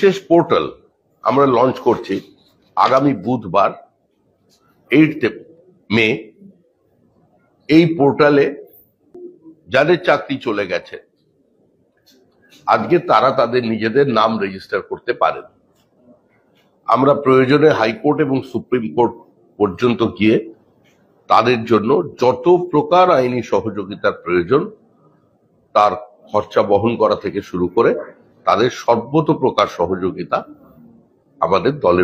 বিশেষ পোর্টাল আমরা লঞ্চ করছি আগামী বুধবার এইট মে এই পোর্টালে যাদের চাকরি চলে গেছে আজকে তারা তাদের নিজেদের নাম রেজিস্টার করতে পারেন আমরা প্রয়োজনে হাইকোর্ট এবং সুপ্রিম কোর্ট পর্যন্ত গিয়ে তাদের জন্য যত প্রকার আইনি সহযোগিতার প্রয়োজন তার খরচা বহন করা থেকে শুরু করে তাদের সর্বত প্রকার সহযোগিতা আমাদের দলের